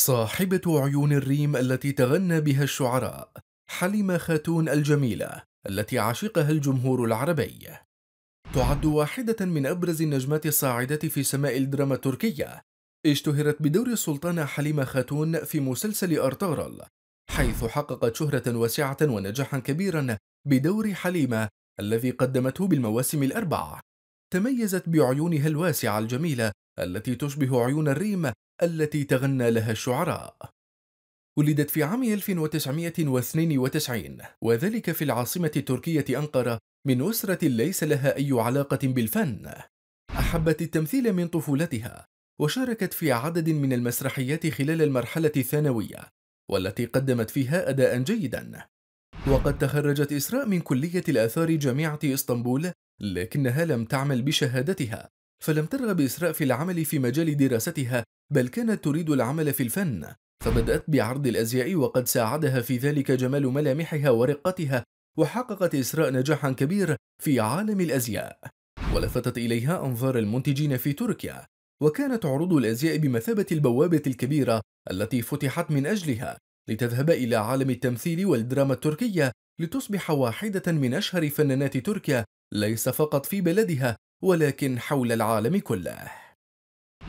صاحبة عيون الريم التي تغنى بها الشعراء حليمة خاتون الجميلة التي عشقها الجمهور العربي تعد واحدة من أبرز النجمات الصاعدة في سماء الدراما التركية اشتهرت بدور السلطانة حليمة خاتون في مسلسل أرطغرل حيث حققت شهرة واسعة ونجاحا كبيرا بدور حليمة الذي قدمته بالمواسم الأربع تميزت بعيونها الواسعة الجميلة التي تشبه عيون الريم التي تغنى لها الشعراء ولدت في عام 1992 وذلك في العاصمة التركية أنقرة من أسرة ليس لها أي علاقة بالفن أحبت التمثيل من طفولتها وشاركت في عدد من المسرحيات خلال المرحلة الثانوية والتي قدمت فيها أداء جيدا وقد تخرجت إسراء من كلية الآثار جامعة إسطنبول لكنها لم تعمل بشهادتها فلم ترغب إسراء في العمل في مجال دراستها بل كانت تريد العمل في الفن فبدأت بعرض الأزياء وقد ساعدها في ذلك جمال ملامحها ورقتها وحققت إسراء نجاحا كبير في عالم الأزياء ولفتت إليها أنظار المنتجين في تركيا وكانت عروض الأزياء بمثابة البوابة الكبيرة التي فتحت من أجلها لتذهب إلى عالم التمثيل والدراما التركية لتصبح واحدة من أشهر فنانات تركيا ليس فقط في بلدها ولكن حول العالم كله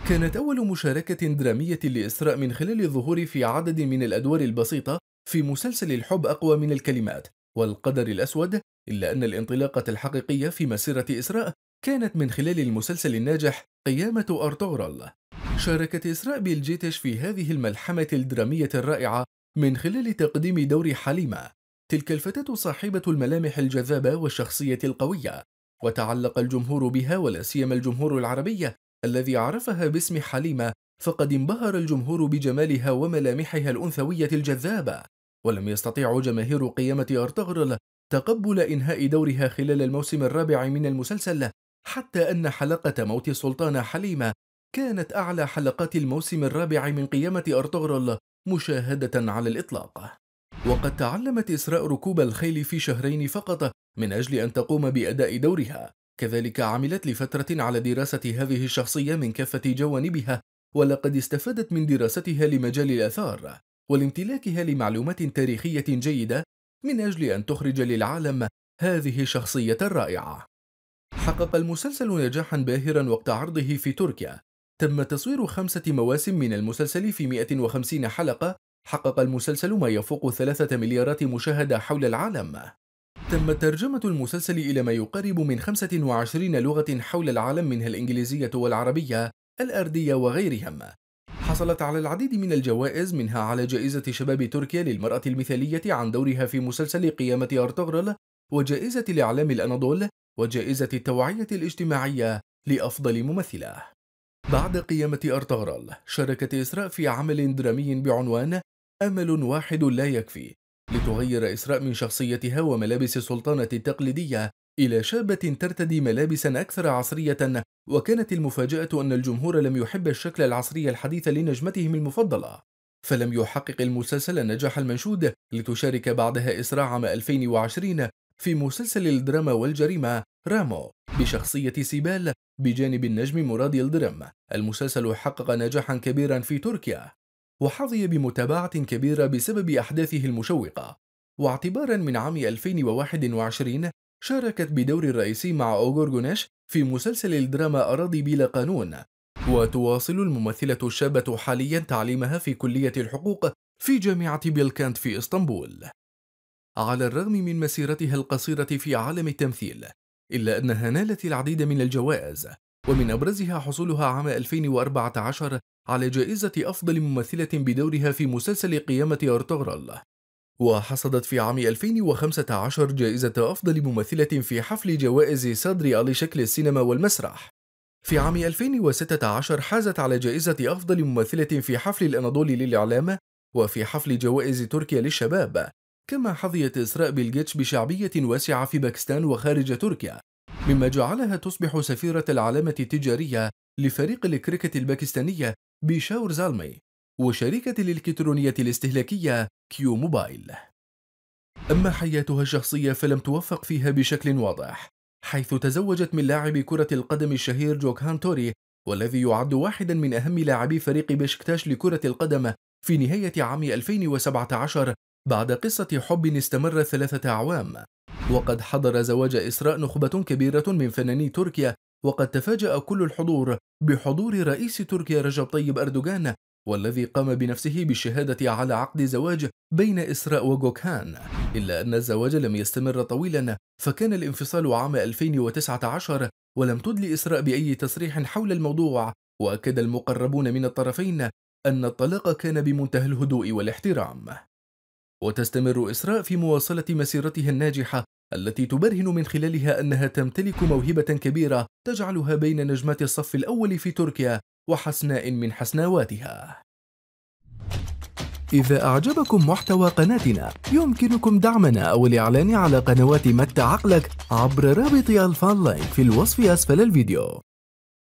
كانت أول مشاركة درامية لإسراء من خلال الظهور في عدد من الأدوار البسيطة في مسلسل الحب أقوى من الكلمات والقدر الأسود إلا أن الانطلاقة الحقيقية في مسيرة إسراء كانت من خلال المسلسل الناجح قيامة أرطغرل شاركت إسراء بالجيتش في هذه الملحمة الدرامية الرائعة من خلال تقديم دور حليمة تلك الفتاة صاحبة الملامح الجذابة والشخصية القوية وتعلق الجمهور بها ولا سيما الجمهور العربية الذي عرفها باسم حليمة فقد انبهر الجمهور بجمالها وملامحها الأنثوية الجذابة ولم يستطيع جماهير قيامة أرطغرل تقبل إنهاء دورها خلال الموسم الرابع من المسلسل حتى أن حلقة موت السلطانة حليمة كانت أعلى حلقات الموسم الرابع من قيامة أرطغرل مشاهدة على الإطلاق وقد تعلمت إسراء ركوب الخيل في شهرين فقط من أجل أن تقوم بأداء دورها كذلك عملت لفترة على دراسة هذه الشخصية من كافة جوانبها ولقد استفادت من دراستها لمجال الآثار ولامتلاكها لمعلومات تاريخية جيدة من أجل أن تخرج للعالم هذه الشخصية الرائعة حقق المسلسل نجاحا باهرا وقت عرضه في تركيا تم تصوير خمسة مواسم من المسلسل في 150 حلقة حقق المسلسل ما يفوق ثلاثة مليارات مشاهدة حول العالم تم ترجمة المسلسل إلى ما يقارب من 25 لغة حول العالم منها الإنجليزية والعربية الأردية وغيرهم حصلت على العديد من الجوائز منها على جائزة شباب تركيا للمرأة المثالية عن دورها في مسلسل قيامة أرطغرل وجائزة الإعلام الأناضول وجائزة التوعية الاجتماعية لأفضل ممثلة بعد قيامة أرطغرل شاركت إسراء في عمل درامي بعنوان أمل واحد لا يكفي لتغير إسراء من شخصيتها وملابس السلطانة التقليدية إلى شابة ترتدي ملابسا أكثر عصرية وكانت المفاجأة أن الجمهور لم يحب الشكل العصري الحديث لنجمتهم المفضلة فلم يحقق المسلسل النجاح المنشود لتشارك بعدها إسراء عام 2020 في مسلسل الدراما والجريمة رامو بشخصية سيبال بجانب النجم مراد يلدرم المسلسل حقق نجاحا كبيرا في تركيا وحظي بمتابعة كبيرة بسبب أحداثه المشوقة واعتبارا من عام 2021 شاركت بدور رئيسي مع أوغور في مسلسل الدراما أراضي بلا قانون وتواصل الممثلة الشابة حاليا تعليمها في كلية الحقوق في جامعة بيلكانت في إسطنبول على الرغم من مسيرتها القصيرة في عالم التمثيل إلا أنها نالت العديد من الجوائز ومن أبرزها حصولها عام 2014 على جائزة أفضل ممثلة بدورها في مسلسل قيامة أرطغرل وحصدت في عام 2015 جائزة أفضل ممثلة في حفل جوائز صدري على شكل السينما والمسرح في عام 2016 حازت على جائزة أفضل ممثلة في حفل الأناضول للإعلام وفي حفل جوائز تركيا للشباب كما حظيت إسراء بلجيتش بشعبية واسعة في باكستان وخارج تركيا مما جعلها تصبح سفيرة العلامة التجارية لفريق الكريكت الباكستانية بشاور زالمي وشركة الإلكترونية الاستهلاكية كيو موبايل أما حياتها الشخصية فلم توفق فيها بشكل واضح حيث تزوجت من لاعب كرة القدم الشهير جوك توري والذي يعد واحدا من أهم لاعبي فريق بشكتاش لكرة القدم في نهاية عام 2017 بعد قصة حب استمر ثلاثة أعوام وقد حضر زواج إسراء نخبة كبيرة من فناني تركيا وقد تفاجأ كل الحضور بحضور رئيس تركيا رجب طيب أردوغان والذي قام بنفسه بالشهادة على عقد زواج بين إسراء وجوكهان إلا أن الزواج لم يستمر طويلا فكان الانفصال عام 2019 ولم تدل إسراء بأي تصريح حول الموضوع وأكد المقربون من الطرفين أن الطلاق كان بمنتهى الهدوء والاحترام وتستمر إسراء في مواصلة مسيرتها الناجحة التي تبرهن من خلالها أنها تمتلك موهبة كبيرة تجعلها بين نجمات الصف الأول في تركيا وحسناء من حسناواتها إذا أعجبكم محتوى قناتنا يمكنكم دعمنا أو الإعلان على قنوات متى عقلك عبر رابط الفان لايك في الوصف أسفل الفيديو